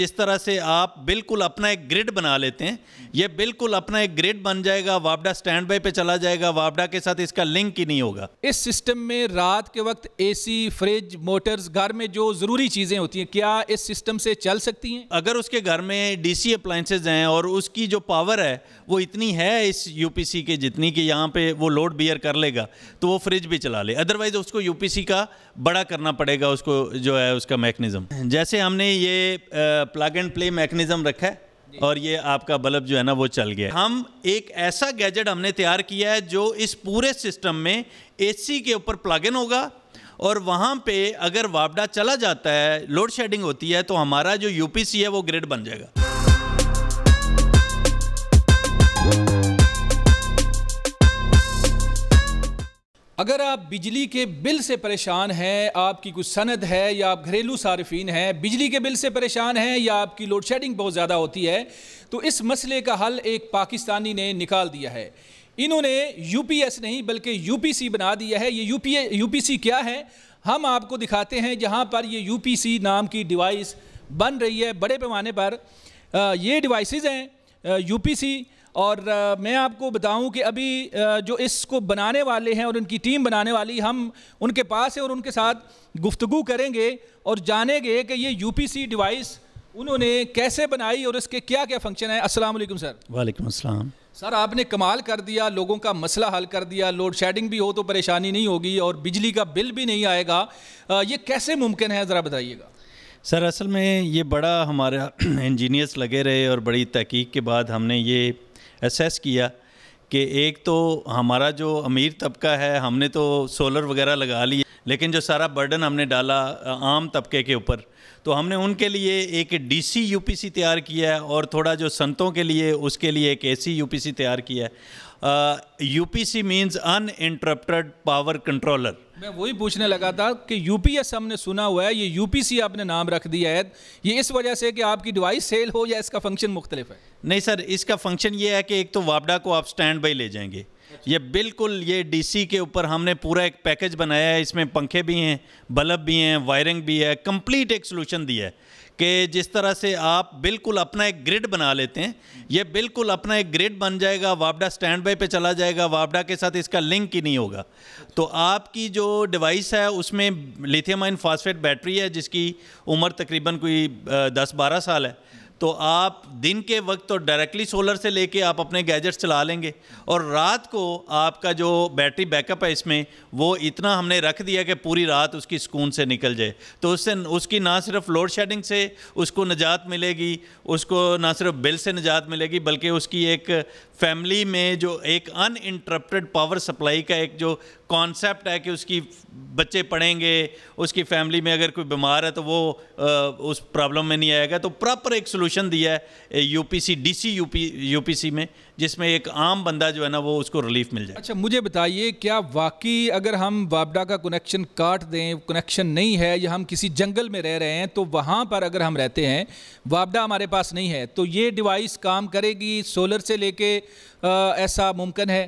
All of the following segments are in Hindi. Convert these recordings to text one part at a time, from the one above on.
जिस तरह से आप बिल्कुल अपना एक ग्रिड बना लेते हैं ये बिल्कुल अपना एक ग्रिड बन जाएगा वापडा स्टैंड बाई पे चला जाएगा वापडा के साथ इसका लिंक ही नहीं होगा इस सिस्टम में रात के वक्त एसी फ्रिज मोटर्स घर में जो ज़रूरी चीज़ें होती हैं क्या इस सिस्टम से चल सकती हैं अगर उसके घर में डी सी अप्लाइंसेज हैं और उसकी जो पावर है वो इतनी है इस यू पी सी के जितनी कि यहाँ पर वो लोड बियर कर लेगा तो वो फ्रिज भी चला ले अदरवाइज़ उसको यू पी सी का बड़ा करना पड़ेगा उसको जो है उसका मैकनिज़म जैसे हमने ये प्लग एंड प्ले मैकेनिज्म रखा है और ये आपका बल्ब जो है ना वो चल गया हम एक ऐसा गैजेट हमने तैयार किया है जो इस पूरे सिस्टम में एसी के ऊपर प्लग इन होगा और वहाँ पे अगर वापडा चला जाता है लोड शेडिंग होती है तो हमारा जो यूपीसी है वो ग्रिड बन जाएगा अगर आप बिजली के बिल से परेशान हैं आपकी कुछ सनद है या आप घरेलू सार्फिन हैं बिजली के बिल से परेशान हैं या आपकी लोड शेडिंग बहुत ज़्यादा होती है तो इस मसले का हल एक पाकिस्तानी ने निकाल दिया है इन्होंने यूपीएस नहीं बल्कि यूपीसी बना दिया है ये पी यूपीसी क्या है हम आपको दिखाते हैं जहाँ पर ये सी नाम की डिवाइस बन रही है बड़े पैमाने पर ये डिवाइस हैं सी और आ, मैं आपको बताऊं कि अभी आ, जो इसको बनाने वाले हैं और उनकी टीम बनाने वाली हम उनके पास है और उनके साथ गुफ्तु करेंगे और जानेंगे कि ये यूपीसी डिवाइस उन्होंने कैसे बनाई और इसके क्या क्या फंक्शन है असलम सर वालेकुम असल सर आपने कमाल कर दिया लोगों का मसला हल कर दिया लोड शेडिंग भी हो तो परेशानी नहीं होगी और बिजली का बिल भी नहीं आएगा आ, ये कैसे मुमकिन है ज़रा बताइएगा सर असल में ये बड़ा हमारा इंजीनियर्स लगे रहे और बड़ी तहकीक के बाद हमने ये असेस किया कि एक तो हमारा जो अमीर तबका है हमने तो सोलर वगैरह लगा लिए लेकिन जो सारा बर्डन हमने डाला आम तबके के ऊपर तो हमने उनके लिए एक डीसी यूपीसी तैयार किया है और थोड़ा जो संतों के लिए उसके लिए एक एसी यूपीसी तैयार किया है UPC means uninterrupted power controller मैं वही पूछने लगा था कि यूपीएस हमने सुना हुआ है ये यूपीसी आपने नाम रख दिया है ये इस वजह से कि आपकी डिवाइस सेल हो या इसका फंक्शन मुख्तलिफ है नहीं सर इसका फंक्शन ये है कि एक तो वापडा को आप स्टैंड बाई ले जाएंगे ये बिल्कुल ये डीसी के ऊपर हमने पूरा एक पैकेज बनाया है इसमें पंखे भी हैं बल्ब भी हैं वायरिंग भी है कंप्लीट एक सोल्यूशन दिया है कि जिस तरह से आप बिल्कुल अपना एक ग्रिड बना लेते हैं ये बिल्कुल अपना एक ग्रिड बन जाएगा वापडा स्टैंड बाई पर चला जाएगा वापडा के साथ इसका लिंक ही नहीं होगा तो आपकी जो डिवाइस है उसमें लिथियम आइन फास्फेट बैटरी है जिसकी उम्र तकरीबन कोई दस बारह साल है तो आप दिन के वक्त तो डायरेक्टली सोलर से लेके आप अपने गैजेट्स चला लेंगे और रात को आपका जो बैटरी बैकअप है इसमें वो इतना हमने रख दिया कि पूरी रात उसकी सुकून से निकल जाए तो उससे उसकी ना सिर्फ लोड शेडिंग से उसको निजात मिलेगी उसको ना सिर्फ बिल से निजात मिलेगी बल्कि उसकी एक फैमिली में जो एक अनइंटरप्टेड पावर सप्लाई का एक जो कॉन्सेप्ट है कि उसकी बच्चे पढ़ेंगे उसकी फैमिली में अगर कोई बीमार है तो वो आ, उस प्रॉब्लम में नहीं आएगा तो प्रॉपर एक सोल्यूशन सोल्यूशन दिया है यूपीसी डीसी यूपी यूपीसी में जिसमें एक आम बंदा जो है ना वो उसको रिलीफ मिल जाए अच्छा मुझे बताइए क्या वाकई अगर हम वापडा का कनेक्शन काट दें कनेक्शन नहीं है या हम किसी जंगल में रह रहे हैं तो वहाँ पर अगर हम रहते हैं वापडा हमारे पास नहीं है तो ये डिवाइस काम करेगी सोलर से लेके ऐसा मुमकिन है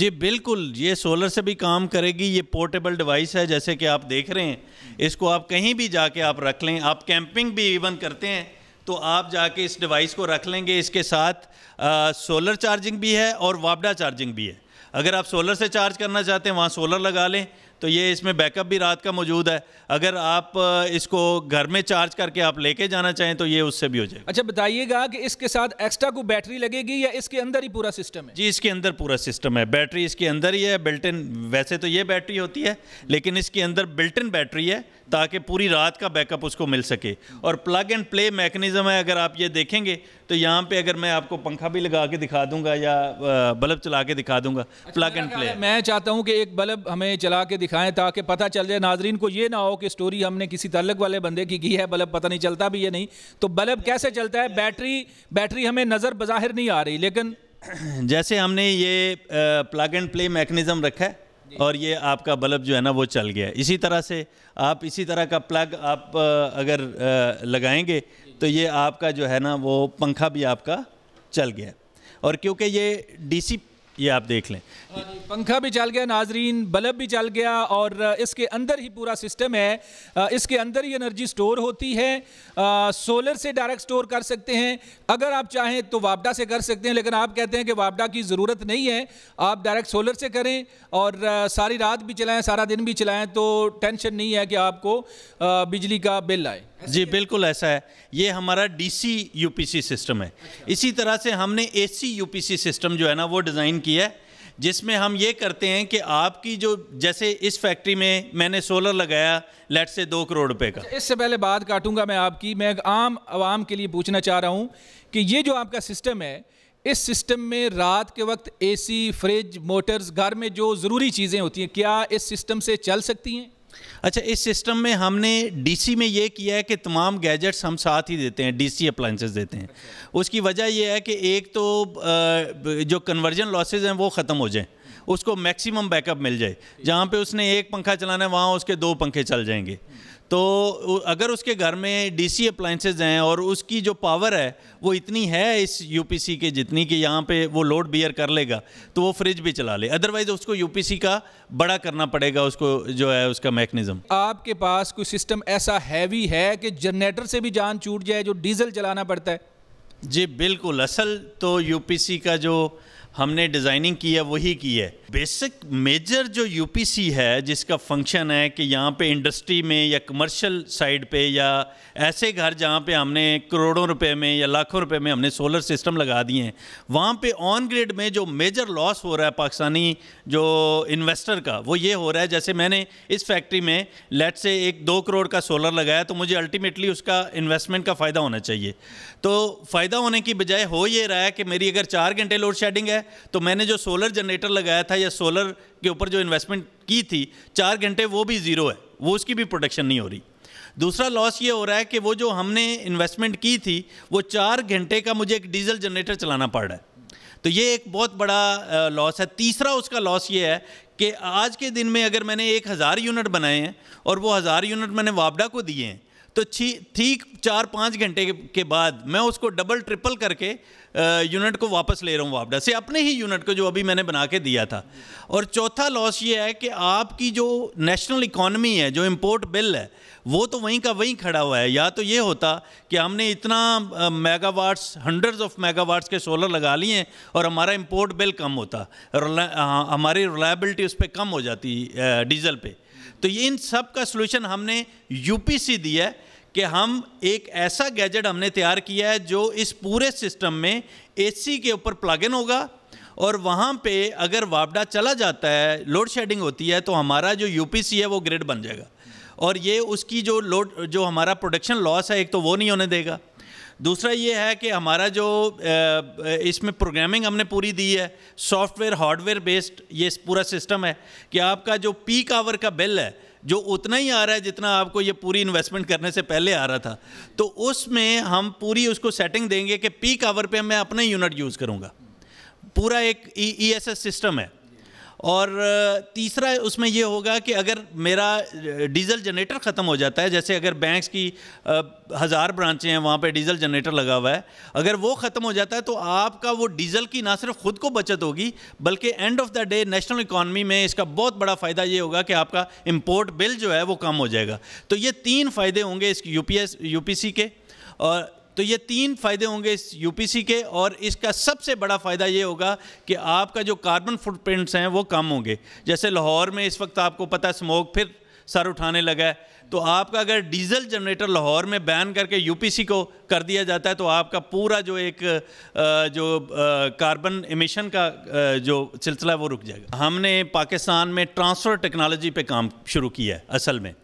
जी बिल्कुल ये सोलर से भी काम करेगी ये पोर्टेबल डिवाइस है जैसे कि आप देख रहे हैं इसको आप कहीं भी जाके आप रख लें आप कैंपिंग भी इवन करते हैं तो आप जाके इस डिवाइस को रख लेंगे इसके साथ आ, सोलर चार्जिंग भी है और वापडा चार्जिंग भी है अगर आप सोलर से चार्ज करना चाहते हैं वहाँ सोलर लगा लें तो ये इसमें बैकअप भी रात का मौजूद है अगर आप इसको घर में चार्ज करके आप लेके जाना चाहें तो ये उससे भी हो जाएगा अच्छा बताइएगा कि इसके साथ एक्स्ट्रा को बैटरी लगेगी या इसके अंदर ही पूरा सिस्टम है जी इसके अंदर पूरा सिस्टम है बैटरी इसके अंदर ही है बिल्टिन वैसे तो ये बैटरी होती है लेकिन इसके अंदर बिल्टिन बैटरी है ताकि पूरी रात का बैकअप उसको मिल सके और प्लग एंड प्ले मैकेनिज्म है अगर आप ये देखेंगे तो यहाँ पे अगर मैं आपको पंखा भी लगा के दिखा दूंगा या बल्ब चला के दिखा दूंगा अच्छा, प्लग एंड प्ले मैं चाहता हूँ कि एक बल्ब हमें चला के दिखाएं ताकि पता चल जाए नाजरीन को ये ना हो कि स्टोरी हमने किसी तलक वाले बंदे की की है बल्ब पता नहीं चलता भी ये नहीं तो बल्ब कैसे चलता है बैटरी बैटरी हमें नज़र बज़ाहिर नहीं आ रही लेकिन जैसे हमने ये प्लग एंड प्ले मेकनिज़म रखा है और ये आपका बल्ब जो है ना वो चल गया इसी तरह से आप इसी तरह का प्लग आप अगर लगाएंगे तो ये आपका जो है ना वो पंखा भी आपका चल गया और क्योंकि ये डीसी ये आप देख लें हाँ पंखा भी चल गया नाजरीन बल्ब भी चल गया और इसके अंदर ही पूरा सिस्टम है इसके अंदर ही एनर्जी स्टोर होती है सोलर से डायरेक्ट स्टोर कर सकते हैं अगर आप चाहें तो वापडा से कर सकते हैं लेकिन आप कहते हैं कि वापडा की ज़रूरत नहीं है आप डायरेक्ट सोलर से करें और सारी रात भी चलाएँ सारा दिन भी चलाएँ तो टेंशन नहीं है कि आपको बिजली का बिल आए जी बिल्कुल ऐसा है ये हमारा डीसी यूपीसी सिस्टम है अच्छा। इसी तरह से हमने एसी यूपीसी सिस्टम जो है ना वो डिज़ाइन किया है जिसमें हम ये करते हैं कि आपकी जो जैसे इस फैक्ट्री में मैंने सोलर लगाया लेट से दो करोड़ रुपए का अच्छा, इससे पहले बात काटूंगा मैं आपकी मैं आम आवाम के लिए पूछना चाह रहा हूँ कि ये जो आपका सिस्टम है इस सिस्टम में रात के वक्त एसी फ्रिज मोटर्स घर में जो ज़रूरी चीज़ें होती हैं क्या इस सिस्टम से चल सकती हैं अच्छा इस सिस्टम में हमने डीसी में ये किया है कि तमाम गैजेट्स हम साथ ही देते हैं डीसी अप्लाइंसेस देते हैं उसकी वजह यह है कि एक तो जो कन्वर्जन लॉसेज हैं वो ख़त्म हो जाएँ उसको मैक्सिमम बैकअप मिल जाए जहाँ पे उसने एक पंखा चलाना है वहाँ उसके दो पंखे चल जाएंगे तो अगर उसके घर में डीसी अप्लाइंसेज हैं और उसकी जो पावर है वो इतनी है इस यूपीसी के जितनी कि यहाँ पे वो लोड बियर कर लेगा तो वो फ्रिज भी चला ले अदरवाइज उसको यूपीसी का बड़ा करना पड़ेगा उसको जो है उसका मैकनिज़म आपके पास कोई सिस्टम ऐसा हैवी है कि जनरेटर से भी जान छूट जाए जो डीजल चलाना पड़ता है जी बिल्कुल असल तो यूपीसी का जो हमने डिज़ाइनिंग की है वही की है बेसिक मेजर जो यूपीसी है जिसका फंक्शन है कि यहाँ पे इंडस्ट्री में या कमर्शियल साइड पे या ऐसे घर जहाँ पे हमने करोड़ों रुपए में या लाखों रुपए में हमने सोलर सिस्टम लगा दिए हैं वहाँ पे ऑन ग्रिड में जो मेजर लॉस हो रहा है पाकिस्तानी जो इन्वेस्टर का वो ये हो रहा है जैसे मैंने इस फैक्ट्री में लेट से एक दो करोड़ का सोलर लगाया तो मुझे अल्टीमेटली उसका इन्वेस्टमेंट का फ़ायदा होना चाहिए तो फ़ायदा होने की बजाय हो ये रहा है कि मेरी अगर चार घंटे लोड शेडिंग है है तो मैंने जो सोलर जनरेटर लगाया था या सोलर के ऊपर जो इन्वेस्टमेंट की थी चार घंटे वो भी ज़ीरो है वो उसकी भी प्रोडक्शन नहीं हो रही दूसरा लॉस ये हो रहा है कि वो जो हमने इन्वेस्टमेंट की थी वो चार घंटे का मुझे एक डीजल जनरेटर चलाना पड़ रहा है तो ये एक बहुत बड़ा लॉस है तीसरा उसका लॉस ये है कि आज के दिन में अगर मैंने एक हज़ार यूनिट बनाए हैं और वो हज़ार यूनिट मैंने वापडा को दिए हैं तो छी ठीक चार पाँच घंटे के, के बाद मैं उसको डबल ट्रिपल करके यूनिट को वापस ले रहा हूँ वापडा से अपने ही यूनिट को जो अभी मैंने बना के दिया था और चौथा लॉस ये है कि आपकी जो नेशनल इकोनमी है जो इम्पोर्ट बिल है वो तो वहीं का वहीं खड़ा हुआ है या तो ये होता कि हमने इतना मेगावाट्स हंड्रेड्स ऑफ मेगावाट्स के सोलर लगा लिए हैं और हमारा इम्पोर्ट बिल कम होता हमारी रिलायबिलिटी उस पर कम हो जाती डीजल पर तो ये इन सब का सोल्यूशन हमने यूपीसी दिया है कि हम एक ऐसा गैजेट हमने तैयार किया है जो इस पूरे सिस्टम में एसी के ऊपर प्लग इन होगा और वहाँ पे अगर वापडा चला जाता है लोड शेडिंग होती है तो हमारा जो यूपीसी है वो ग्रिड बन जाएगा और ये उसकी जो लोड जो हमारा प्रोडक्शन लॉस है एक तो वो नहीं होने देगा दूसरा ये है कि हमारा जो इसमें प्रोग्रामिंग हमने पूरी दी है सॉफ्टवेयर हार्डवेयर बेस्ड ये पूरा सिस्टम है कि आपका जो पीक आवर का बिल है जो उतना ही आ रहा है जितना आपको ये पूरी इन्वेस्टमेंट करने से पहले आ रहा था तो उसमें हम पूरी उसको सेटिंग देंगे कि पीक आवर पे मैं अपना यूनिट यूज़ करूँगा पूरा एक ई एस एस सिस्टम है और तीसरा उसमें ये होगा कि अगर मेरा डीज़ल जनरेटर ख़त्म हो जाता है जैसे अगर बैंक्स की हज़ार ब्रांचें हैं वहाँ पे डीज़ल जनरेटर लगा हुआ है अगर वो ख़त्म हो जाता है तो आपका वो डीज़ल की ना सिर्फ ख़ुद को बचत होगी बल्कि end of the day national economy में इसका बहुत बड़ा फ़ायदा ये होगा कि आपका इम्पोर्ट बिल जो है वो कम हो जाएगा तो ये तीन फ़ायदे होंगे इस यू पी के और तो ये तीन फायदे होंगे इस यूपीसी के और इसका सबसे बड़ा फ़ायदा ये होगा कि आपका जो कार्बन फुटप्रिंट्स हैं वो कम होंगे जैसे लाहौर में इस वक्त आपको पता है स्मोक फिर सर उठाने लगा है तो आपका अगर डीजल जनरेटर लाहौर में बैन करके यूपीसी को कर दिया जाता है तो आपका पूरा जो एक जो कार्बन इमिशन का जो सिलसिला है वो रुक जाएगा हमने पाकिस्तान में ट्रांसफ़र टेक्नोलॉजी पे काम शुरू किया है असल में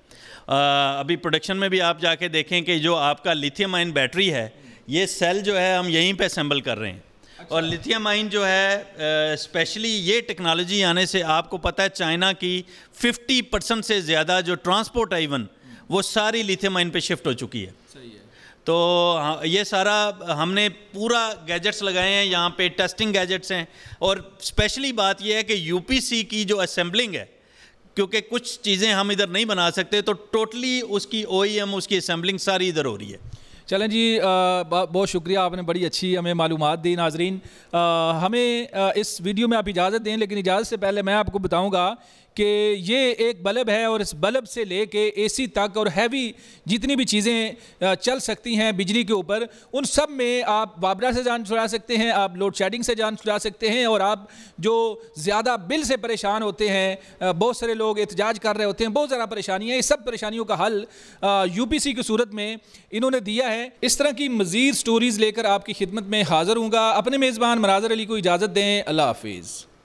अभी प्रोडक्शन में भी आप जाके देखें कि जो आपका लिथियम आइन बैटरी है ये सेल जो है हम यहीं पे असेंबल कर रहे हैं अच्छा। और लिथियम आइन जो है स्पेशली ये टेक्नोलॉजी आने से आपको पता है चाइना की 50 परसेंट से ज़्यादा जो ट्रांसपोर्ट है इवन वो सारी लिथियम आइन पे शिफ्ट हो चुकी है तो हाँ, ये सारा हमने पूरा गैजेट्स लगाए हैं यहाँ पे टेस्टिंग गैजेट्स हैं और स्पेशली बात यह है कि यूपीसी की जो असेंबलिंग है क्योंकि कुछ चीज़ें हम इधर नहीं बना सकते तो टोटली उसकी ओ e उसकी असम्बलिंग सारी इधर हो रही है चलें जी बहुत शुक्रिया आपने बड़ी अच्छी हमें मालूम दी नाजरीन हमें इस वीडियो में आप इजाज़त दें लेकिन इजाज़त से पहले मैं आपको बताऊँगा कि ये एक बल्ब है और इस बल्ब से ले कर ए तक और हैवी जितनी भी चीज़ें चल सकती हैं बिजली के ऊपर उन सब में आप वाबरा से जान छुड़ा सकते हैं आप लोड शेडिंग से जान छुड़ा सकते हैं और आप जो ज़्यादा बिल से परेशान होते हैं बहुत सारे लोग एहतजाज कर रहे होते हैं बहुत ज़्यादा परेशानियाँ इस सब परेशानियों का हल यू पी सी की सूरत में इन्होंने दिया है इस तरह की मज़ीद स्टोरीज़ लेकर आपकी खिदमत में हाज़िर हूँ अपने मेज़बान मनाजर अली को इजाज़त दें अल्लाह हाफिज़